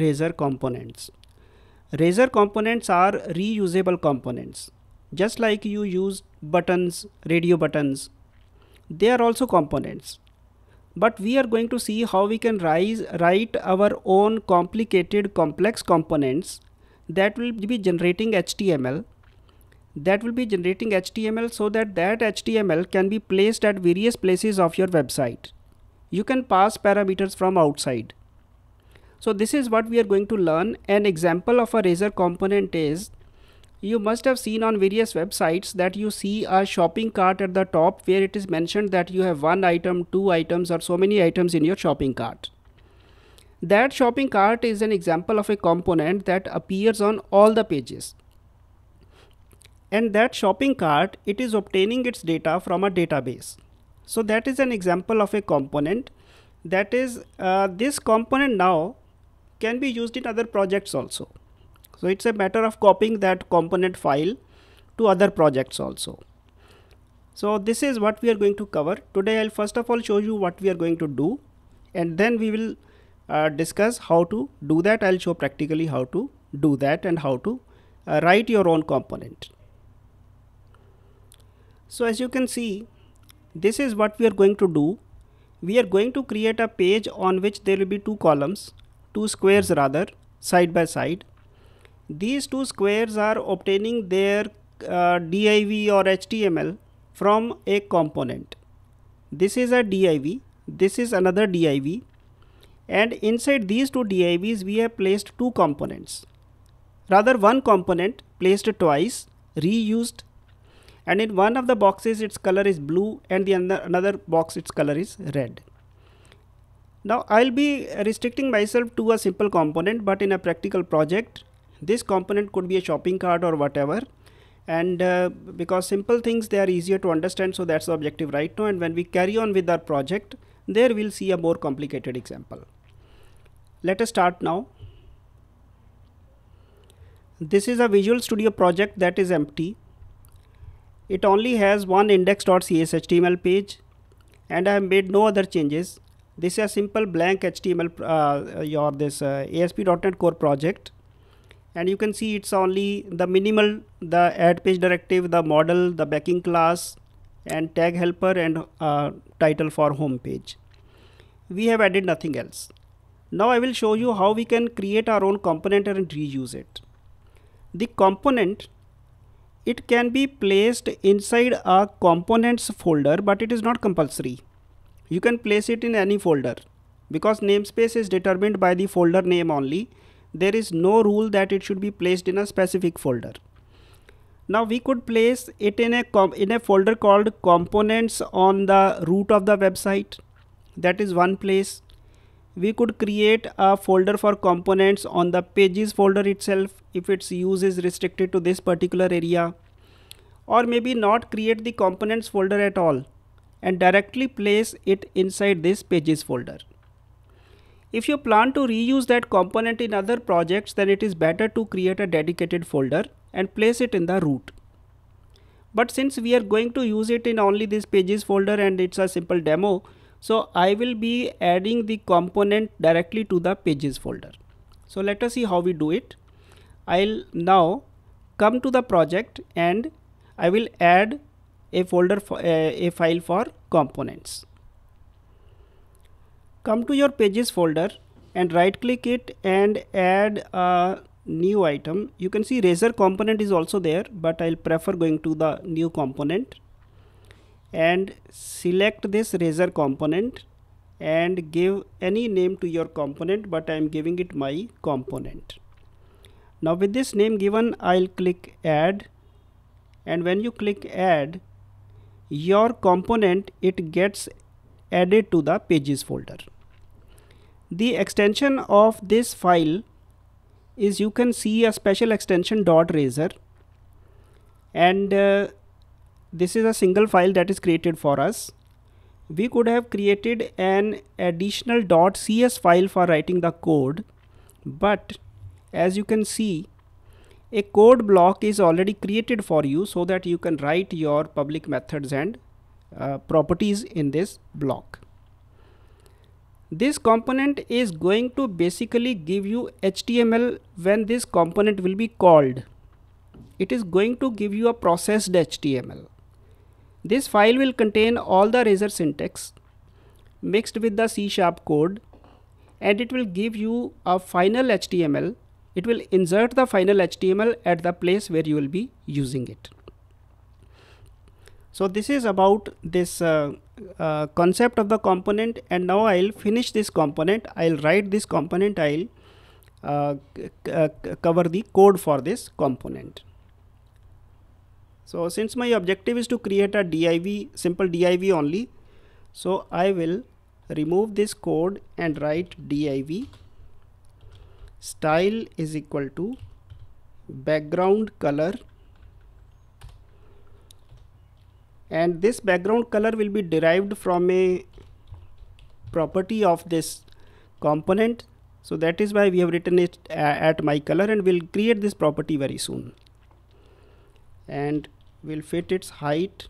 razor components. Razor components are reusable components. Just like you use buttons, radio buttons, they are also components. But we are going to see how we can rise, write our own complicated complex components that will be generating HTML that will be generating HTML so that that HTML can be placed at various places of your website. You can pass parameters from outside. So this is what we are going to learn. An example of a razor component is you must have seen on various websites that you see a shopping cart at the top where it is mentioned that you have one item, two items or so many items in your shopping cart. That shopping cart is an example of a component that appears on all the pages. And that shopping cart, it is obtaining its data from a database. So that is an example of a component that is uh, this component now can be used in other projects also. So it's a matter of copying that component file to other projects also. So this is what we are going to cover. Today I'll first of all show you what we are going to do and then we will uh, discuss how to do that. I'll show practically how to do that and how to uh, write your own component. So as you can see, this is what we are going to do. We are going to create a page on which there will be two columns two squares rather side by side these two squares are obtaining their uh, div or html from a component this is a div this is another div and inside these two divs we have placed two components rather one component placed twice reused and in one of the boxes its color is blue and the another box its color is red now I'll be restricting myself to a simple component but in a practical project this component could be a shopping cart or whatever and uh, because simple things they are easier to understand so that's the objective right now and when we carry on with our project there we'll see a more complicated example. Let us start now. This is a Visual Studio project that is empty. It only has one index.cshtml page and I have made no other changes this is a simple blank html uh, or this uh, ASP.NET Core project and you can see it's only the minimal the add page directive the model the backing class and tag helper and uh, title for home page we have added nothing else now I will show you how we can create our own component and reuse it the component it can be placed inside a components folder but it is not compulsory you can place it in any folder because namespace is determined by the folder name only. There is no rule that it should be placed in a specific folder. Now we could place it in a, in a folder called components on the root of the website. That is one place. We could create a folder for components on the pages folder itself if its use is restricted to this particular area. Or maybe not create the components folder at all and directly place it inside this pages folder. If you plan to reuse that component in other projects then it is better to create a dedicated folder and place it in the root. But since we are going to use it in only this pages folder and it's a simple demo, so I will be adding the component directly to the pages folder. So let us see how we do it. I'll now come to the project and I will add a folder for, a file for components come to your pages folder and right click it and add a new item you can see razor component is also there but i'll prefer going to the new component and select this razor component and give any name to your component but i am giving it my component now with this name given i'll click add and when you click add your component it gets added to the pages folder. The extension of this file is you can see a special extension dot razor and uh, this is a single file that is created for us. We could have created an additional .cs file for writing the code but as you can see a code block is already created for you so that you can write your public methods and uh, properties in this block. This component is going to basically give you HTML when this component will be called. It is going to give you a processed HTML. This file will contain all the razor syntax mixed with the C sharp code and it will give you a final HTML it will insert the final HTML at the place where you will be using it. So this is about this uh, uh, concept of the component and now I'll finish this component. I'll write this component. I'll uh, uh cover the code for this component. So since my objective is to create a div, simple div only, so I will remove this code and write div style is equal to background color and this background color will be derived from a property of this component so that is why we have written it at my color and we'll create this property very soon and we'll fit its height